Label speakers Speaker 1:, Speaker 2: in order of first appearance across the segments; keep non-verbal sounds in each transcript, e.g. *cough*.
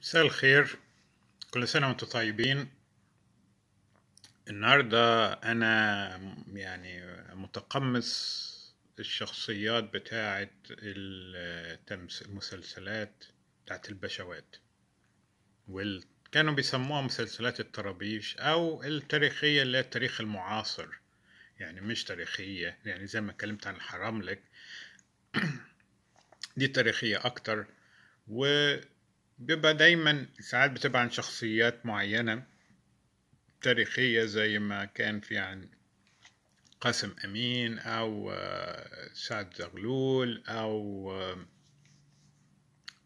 Speaker 1: مساء الخير كل سنة وانتم طيبين النهاردة أنا يعني متقمص الشخصيات بتاعة المسلسلات بتاعة البشوات وال... كانوا بيسموها مسلسلات الطرابيش أو التاريخية اللي هي التاريخ المعاصر يعني مش تاريخية يعني زي ما اتكلمت عن الحراملك *clears throat* دي تاريخية أكتر و بيبقى دايما ساعات بتبقى عن شخصيات معينة تاريخية زي ما كان في عن قاسم أمين أو آه، سعد زغلول أو آه،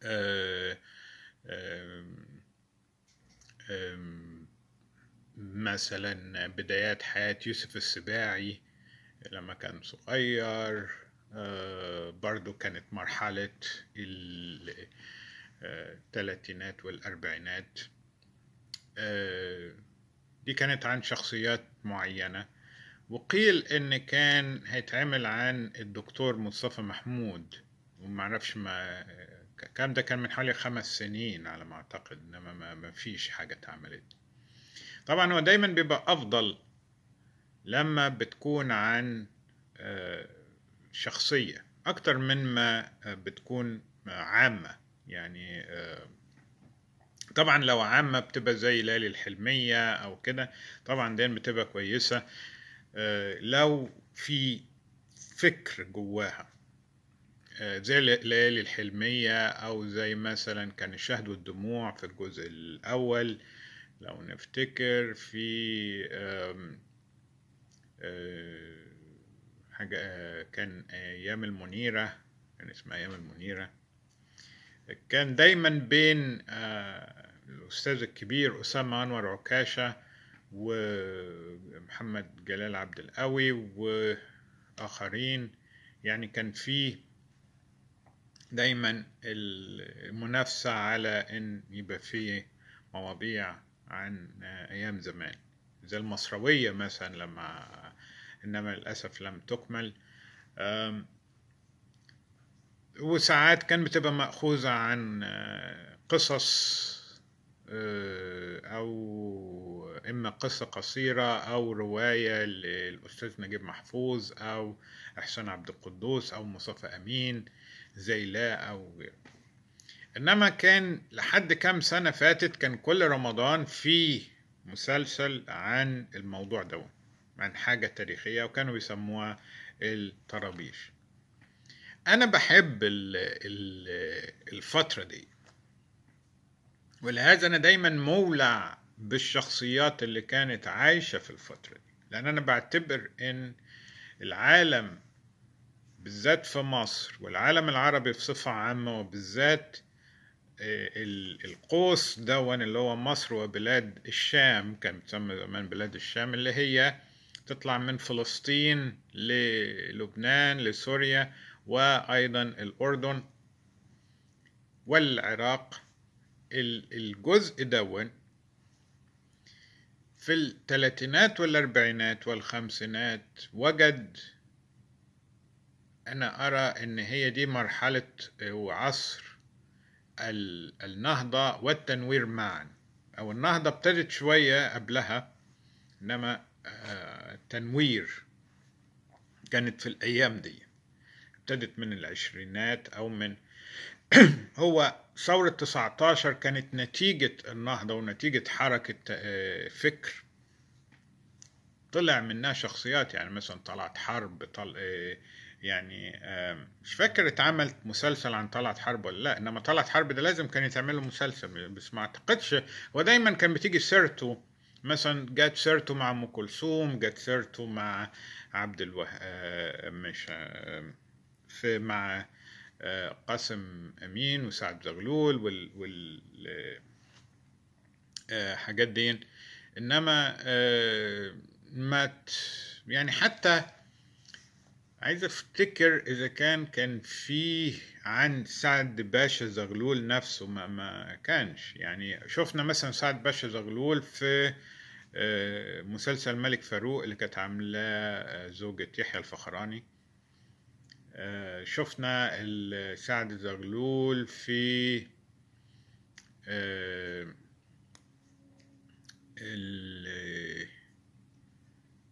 Speaker 1: آه، مثلا بدايات حياة يوسف السباعي لما كان صغير برضو كانت مرحلة ال الثلاثينات والأربعينات آه، دي كانت عن شخصيات معينة وقيل إن كان هيتعمل عن الدكتور مصطفى محمود ومعرفش ما الكلام ده كان من حوالي خمس سنين على ما أعتقد إنما ما فيش حاجة اتعملت طبعا هو دايما بيبقى أفضل لما بتكون عن آه، شخصية أكتر من ما بتكون عامة يعني آه، طبعا لو عامة بتبقى زي ليالي الحلمية أو كده طبعا دي بتبقى كويسة آه، لو في فكر جواها آه، زي ليالي الحلمية أو زي مثلا كان الشهد والدموع في الجزء الأول لو نفتكر في حاجة كان أيام المنيرة كان اسمها أيام المنيرة كان دايما بين آه، الأستاذ الكبير أسامة أنور عكاشة ومحمد جلال عبد القوي وآخرين يعني كان فيه دايما المنافسة على إن يبقى فيه مواضيع عن آه، أيام زمان زي المصروية مثلا لما إنما للأسف لم تكمل وساعات كان بتبقى مأخوذة عن آه، قصص آه، أو إما قصة قصيرة أو رواية للأستاذ نجيب محفوظ أو إحسان عبد القدوس أو مصطفى أمين زي لا أو غيره إنما كان لحد كام سنة فاتت كان كل رمضان فيه مسلسل عن الموضوع ده عن حاجة تاريخية وكانوا بيسموها الطرابيش انا بحب ال الـ الفتره دي ولهذا انا دايما مولع بالشخصيات اللي كانت عايشه في الفتره دي لان انا بعتبر ان العالم بالذات في مصر والعالم العربي بصفه عامه وبالذات آه، القوس دون اللي هو مصر وبلاد الشام كان بتسمى زمان بلاد الشام اللي هي تطلع من فلسطين للبنان لسوريا وأيضا الأردن والعراق الجزء دون في الثلاثينات والأربعينات والخمسينات وجد أنا أرى إن هي دي مرحلة وعصر آه، النهضة والتنوير معا أو النهضة ابتدت شوية قبلها إنما آه، التنوير كانت في الأيام دي ابتدت من العشرينات أو من *clears throat* هو ثورة 19 كانت نتيجة النهضة ونتيجة حركة آه، فكر طلع منها شخصيات يعني مثلا طلعت حرب طل... آه، يعني مش فاكر اتعملت مسلسل عن طلعت حرب ولا لا انما طلعت حرب ده لازم كان يتعمل له مسلسل بس ما اعتقدش ودايما كان بتيجي سيرته مثلا جت سيرته مع ام كلثوم جت سيرته مع عبد الوهاب آه، مش في مع آه، قاسم امين وسعد زغلول وال, وال آه، آه، حاجات دي انما ما يعني حتى عايز افتكر اذا كان كان فيه عن سعد باشا زغلول نفسه ما, ما كانش يعني شفنا مثلا سعد باشا زغلول في مسلسل ملك فاروق اللي كانت عاملاه زوجة يحيى الفخراني آه، شفنا سعد زغلول في آه،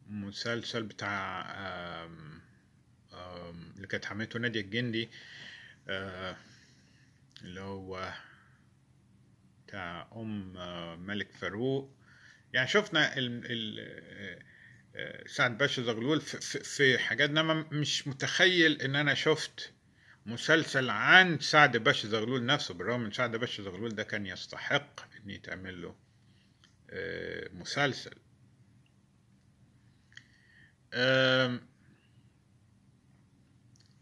Speaker 1: المسلسل بتاع اللي كانت حميته نادية الجندي آه، اللي هو بتاع أم ملك فاروق يعني شفنا ال سعد باشا زغلول في حاجات انما مش متخيل ان انا شفت مسلسل عن سعد باشا زغلول نفسه بالرغم من سعد باشا زغلول ده كان يستحق ان يتعمل له آه، مسلسل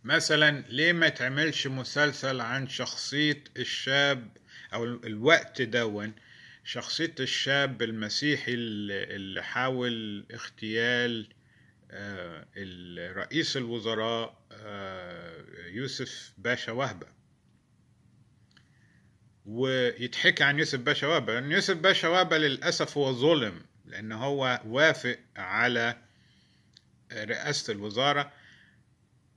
Speaker 1: مثلا ليه ما تعملش مسلسل عن شخصية الشاب او الوقت دون شخصية الشاب المسيحي اللي حاول اغتيال آه، رئيس الوزراء آه، يوسف باشا وهبة ويتحكي عن يوسف باشا وهبة لأن يوسف باشا وهبة للأسف هو ظلم لأن هو وافق على رئاسة الوزارة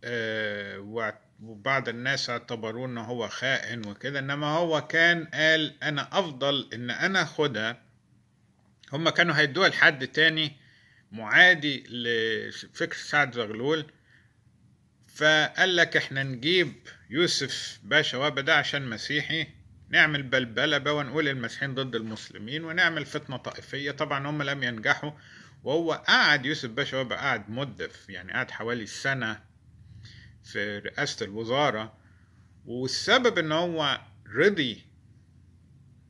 Speaker 1: آه، وبعض الناس اعتبروه ان هو خائن وكده انما هو كان قال انا افضل ان انا اخدها هما كانوا هيدوها لحد تاني معادي لفكر سعد زغلول فقال لك احنا نجيب يوسف باشا وابدا ده عشان مسيحي نعمل بلبلة بقى ونقول المسيحين ضد المسلمين ونعمل فتنة طائفية طبعا هم لم ينجحوا وهو قعد يوسف باشا وابدا قعد مدة يعني قعد حوالي سنة في رئاسة الوزارة والسبب ان هو رضي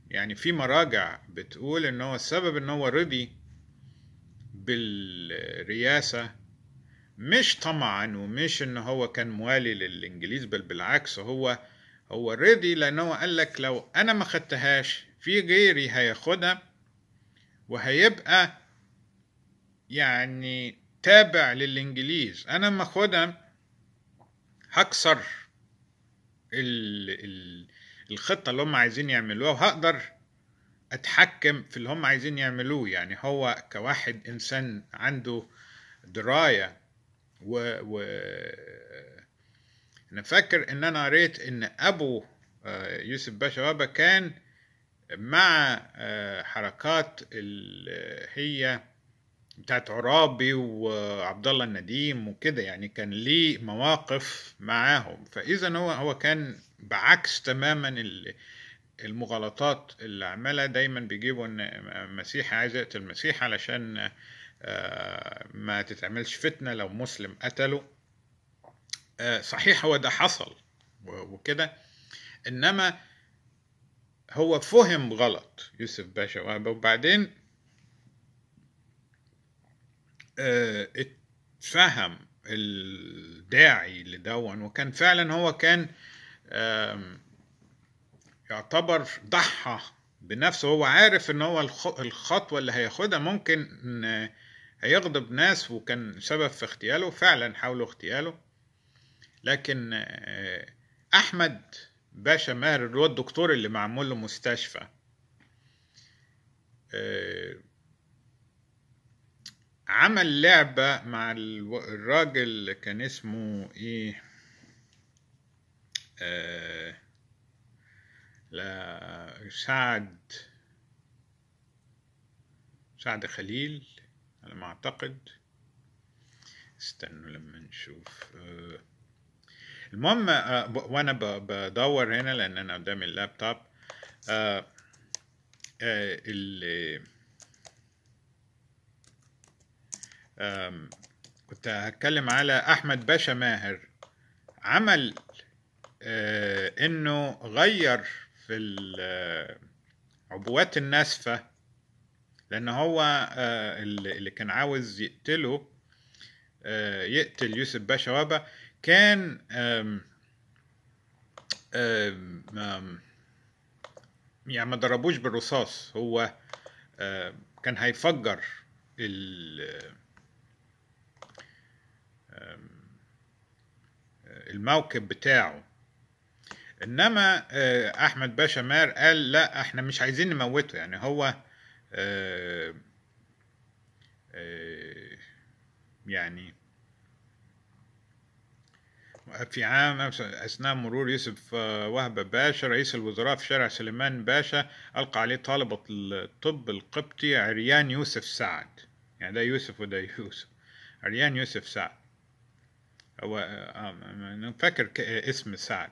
Speaker 1: يعني في مراجع بتقول ان هو السبب ان هو رضي بالرئاسة مش طمعا ومش ان هو كان موالي للانجليز بل بالعكس هو هو رضي لان هو قال لك لو انا ما خدتهاش في غيري هياخدها وهيبقى يعني تابع للانجليز انا ما اخدها هكسر ال الخطة اللي هم عايزين يعملوها وهقدر اتحكم في اللي هم عايزين يعملوه يعني هو كواحد انسان عنده دراية و, و... انا فاكر ان انا قريت ان ابو آه، يوسف باشا بابا كان مع آه، حركات اللي هي بتاعت عرابي وعبد الله النديم وكده يعني كان ليه مواقف معاهم فاذا هو هو كان بعكس تماما المغالطات اللي عملها دايما بيجيبوا ان مسيحي عايز يقتل المسيح علشان آه، ما تتعملش فتنه لو مسلم قتله آه، صحيح هو ده حصل وكده انما هو فهم غلط يوسف باشا وبعدين آه، اتفهم الداعي لدون وكان فعلا هو كان يعتبر ضحى بنفسه هو عارف ان هو الخطوة اللي هياخدها ممكن هيغضب ناس وكان سبب في اغتياله فعلا حاولوا اغتياله لكن آه، احمد باشا ماهر اللي هو الدكتور اللي معمول له مستشفى آه، عمل لعبة مع الراجل كان اسمه ايه آه لا سعد سعد خليل على ما اعتقد استنوا لما نشوف آه المهم آه وانا بدور هنا لان انا قدامي اللابتوب آه آه كنت هتكلم على احمد باشا ماهر عمل آه، انه غير في آه، عبوات الناسفه لان هو آه، اللي كان عاوز يقتله يقتل يوسف باشا وابا كان يعني ما ضربوش بالرصاص هو كان هيفجر آه، الموكب بتاعه انما آه، احمد باشا مار قال لا احنا مش عايزين نموته يعني هو آه، يعني في عام أثناء مرور يوسف وهب باشا رئيس الوزراء في شارع سليمان باشا ألقى عليه طالبة الطب القبطي عريان يوسف سعد يعني ده يوسف وده يوسف عريان يوسف سعد هو نفكر اسم سعد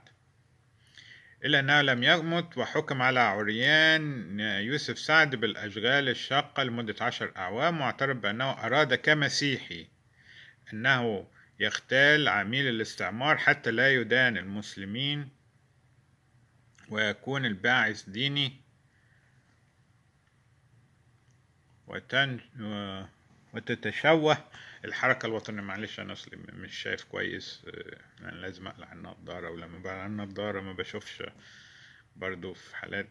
Speaker 1: إلا أنه لم يمت وحكم على عريان يوسف سعد بالأشغال الشاقة لمدة عشر أعوام واعترف بأنه أراد كمسيحي أنه يختال عميل الاستعمار حتى لا يدان المسلمين ويكون الباعث ديني وتن... وتتشوه الحركة الوطنية معلش أنا أصلي مش شايف كويس أنا آه، يعني لازم أقلع النضارة ولما بقلع النضارة ما بشوفش برضو في حالات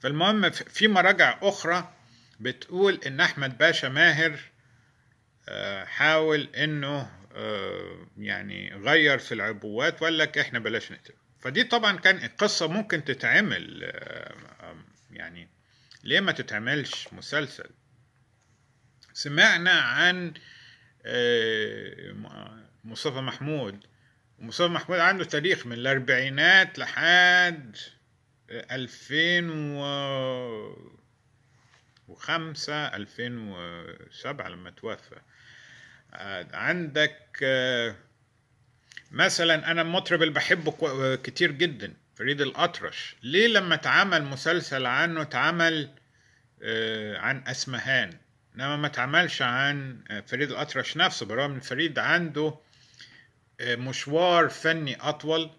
Speaker 1: فالمهم في مراجع أخرى بتقول إن أحمد باشا ماهر آه، حاول إنه آه، يعني غير في العبوات وقال لك إحنا بلاش نقتل فدي طبعا كان القصة ممكن تتعمل يعني ليه ما تتعملش مسلسل سمعنا عن آه، مصطفى محمود مصطفى محمود عنده تاريخ من الأربعينات لحد الفين الفين وسبعة لما توفى آه، عندك آه، مثلا أنا مطرب اللي بحبه كتير جدا فريد الأطرش ليه لما اتعمل مسلسل عنه اتعمل عن أسمهان انما ما تعملش عن آه، فريد الاطرش نفسه بالرغم ان فريد عنده آه، مشوار فني اطول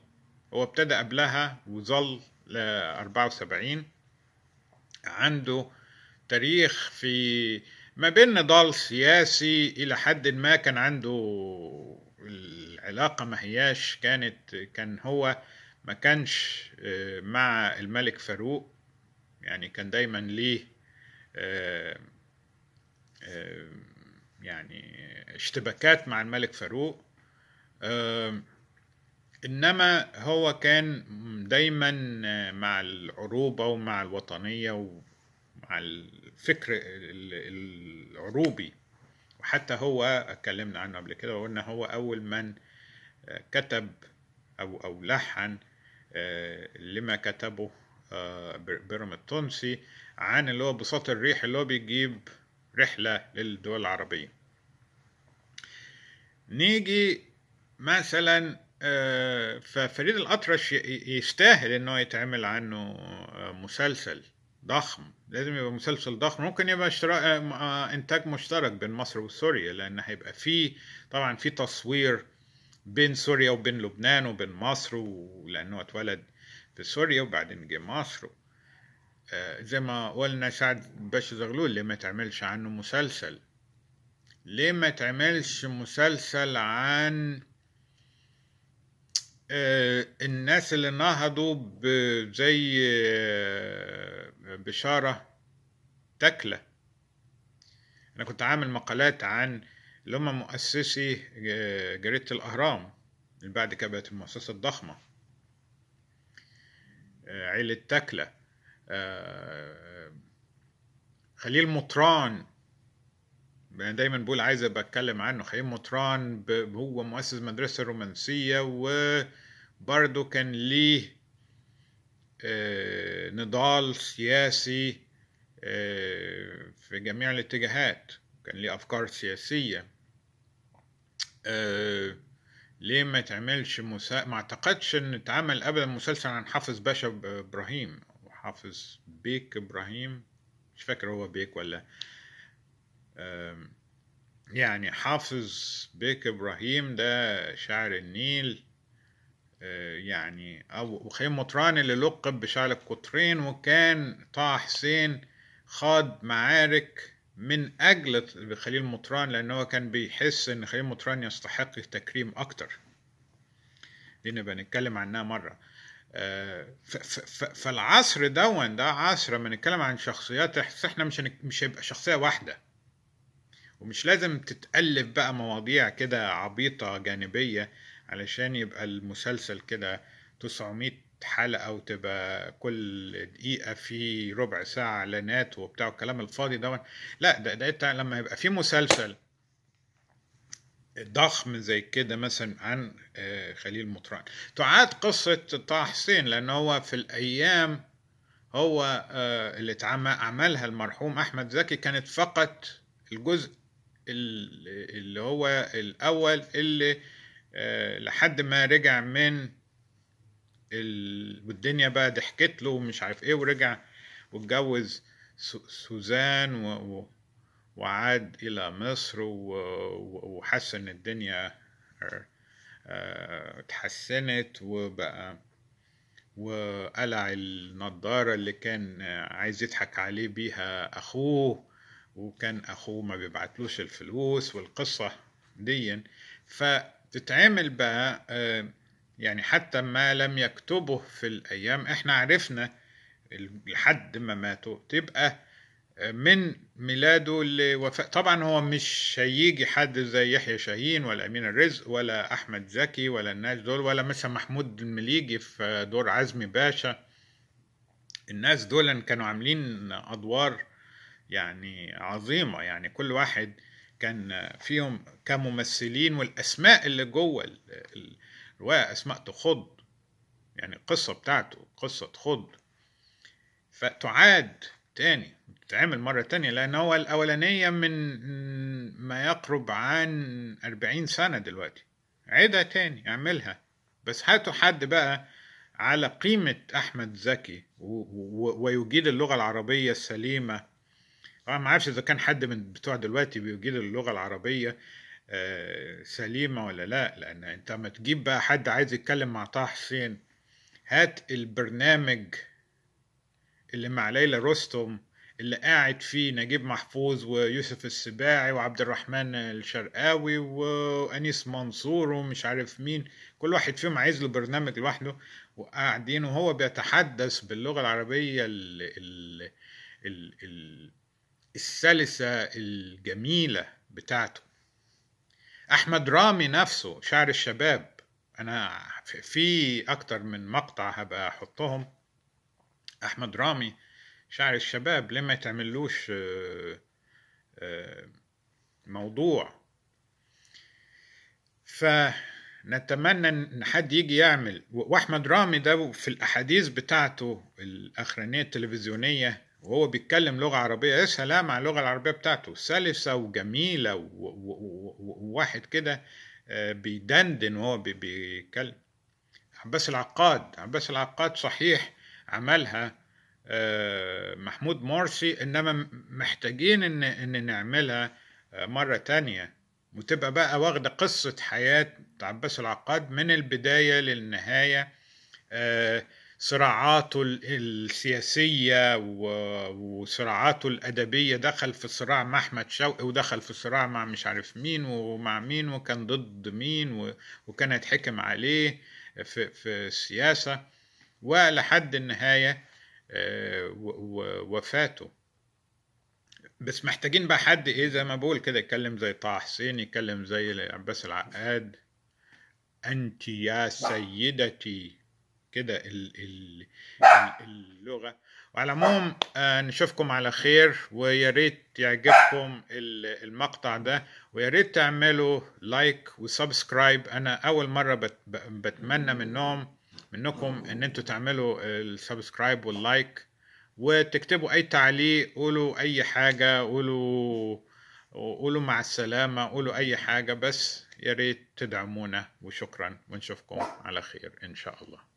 Speaker 1: هو ابتدى قبلها وظل ل 74 عنده تاريخ في ما بين نضال سياسي الى حد ما كان عنده العلاقه ما هياش كانت كان هو ما كانش آه، مع الملك فاروق يعني كان دايما ليه يعني اشتباكات مع الملك فاروق انما هو كان دايما مع العروبه ومع الوطنيه ومع الفكر العروبي وحتى هو اتكلمنا عنه قبل كده وقلنا هو اول من كتب او او لحن آه، لما كتبه آه، بيرم التونسي عن اللي هو بساط الريح اللي هو بيجيب رحلة للدول العربية نيجي مثلا آه، ففريد الأطرش يستاهل إنه يتعمل عنه آه، مسلسل ضخم لازم يبقى مسلسل ضخم ممكن يبقى اشترا... آه، انتاج مشترك بين مصر وسوريا لان هيبقى فيه طبعا في تصوير بين سوريا وبين لبنان وبين مصر لانه اتولد في سوريا وبعدين جه مصر آه، زي ما قلنا سعد باشا زغلول ليه ما تعملش عنه مسلسل ليه ما تعملش مسلسل عن آه، الناس اللي نهضوا زي آه، بشارة تكلة أنا كنت عامل مقالات عن اللي هم مؤسسي جريدة الأهرام اللي بعد كده بقت المؤسسة الضخمة عيلة تكلة آه، خليل مطران انا دايما بقول عايز ابقى اتكلم عنه خليل مطران هو مؤسس مدرسه الرومانسيه وبرده كان ليه آه، نضال سياسي آه، في جميع الاتجاهات كان ليه افكار سياسيه ليه ما تعملش مسا... ما اعتقدش ان اتعمل ابدا مسلسل عن حافظ باشا ابراهيم حافظ بيك ابراهيم مش فاكر هو بيك ولا يعني حافظ بيك ابراهيم ده شاعر النيل آه، يعني أو خيم مطران اللي لقب بشاعر القطرين وكان طه حسين خاض معارك من أجل خليل مطران لأن هو كان بيحس إن خليل مطران يستحق تكريم أكتر دي نبقى نتكلم عنها مرة فالعصر دون ده عصر لما نتكلم عن شخصيات احنا مش مش هيبقى شخصيه واحده ومش لازم تتألف بقى مواضيع كده عبيطة جانبية علشان يبقى المسلسل كده 900 حلقة وتبقى كل دقيقة في ربع ساعة إعلانات وبتاع الكلام الفاضي ده لا ده, ده لما يبقى في مسلسل ضخم زي كده مثلا عن آه، خليل مطران تعاد قصة طه حسين لأن هو في الأيام هو آه، اللي عملها المرحوم أحمد زكي كانت فقط الجزء اللي هو الأول اللي آه، لحد ما رجع من والدنيا بقى ضحكت له ومش عارف ايه ورجع واتجوز سوزان و... وعاد إلى مصر وحس إن الدنيا آه، اتحسنت وبقى وقلع النضارة اللي كان عايز يضحك عليه بيها أخوه وكان أخوه ما بيبعتلوش الفلوس والقصة دي فتتعمل بقى آه، يعني حتى ما لم يكتبه في الأيام احنا عرفنا لحد ما ماتوا تبقى من ميلاده لوفاة طبعا هو مش هيجي حد زي يحيى شاهين ولا امين الرزق ولا احمد زكي ولا الناس دول ولا مثلا محمود المليجي في دور عزمي باشا الناس دول كانوا عاملين ادوار يعني عظيمه يعني كل واحد كان فيهم كممثلين والاسماء اللي جوه الروايه اسماء تخض يعني القصه بتاعته قصه تخض فتعاد تاني بتتعمل مرة تانية لأن هو الأولانية من ما يقرب عن أربعين سنة دلوقتي عيدها تاني اعملها بس هاتوا حد بقى على قيمة أحمد زكي ويجيد اللغة العربية السليمة أنا آه، ما عارفش إذا كان حد من بتوع دلوقتي بيجيد اللغة العربية آه، سليمة ولا لا لأن أنت ما تجيب بقى حد عايز يتكلم مع طه حسين هات البرنامج اللي مع ليلى رستم اللي قاعد فيه نجيب محفوظ ويوسف السباعي وعبد الرحمن الشرقاوي وانيس منصور ومش عارف مين كل واحد فيهم عايز له برنامج لوحده وقاعدين وهو بيتحدث باللغه العربيه السلسه الجميله بتاعته احمد رامي نفسه شعر الشباب انا في اكتر من مقطع هبقى احطهم احمد رامي شاعر الشباب ليه ما يتعملوش آه، آه، موضوع فنتمنى ان حد يجي يعمل واحمد رامي ده في الاحاديث بتاعته الاخرانيه التلفزيونيه وهو بيتكلم لغه عربيه يا إيه سلام على اللغه العربيه بتاعته سلسه وجميله وواحد كده آه، بيدندن وهو بيتكلم عباس العقاد عباس العقاد صحيح عملها آه، محمود مرسي انما محتاجين ان ان نعملها آه، مره تانية وتبقى بقى واخده قصه حياه عباس العقاد من البدايه للنهايه آه، صراعاته السياسية وصراعاته الأدبية دخل في صراع مع أحمد شوقي ودخل في صراع مع مش عارف مين ومع مين وكان ضد مين وكان هيتحكم عليه في, في السياسة ولحد النهاية آه، وفاته بس محتاجين بقى حد ايه زي ما بقول كده يتكلم زي طه حسين يتكلم زي عباس العقاد انت يا سيدتي كده اللغه وعلى العموم آه، نشوفكم على خير ويا ريت يعجبكم المقطع ده ويا ريت تعملوا لايك وسبسكرايب انا اول مره بتمنى منهم منكم ان انتوا تعملوا السبسكرايب واللايك وتكتبوا اي تعليق قولوا اي حاجه قولوا قولوا مع السلامه قولوا اي حاجه بس يا ريت تدعمونا وشكرا ونشوفكم على خير ان شاء الله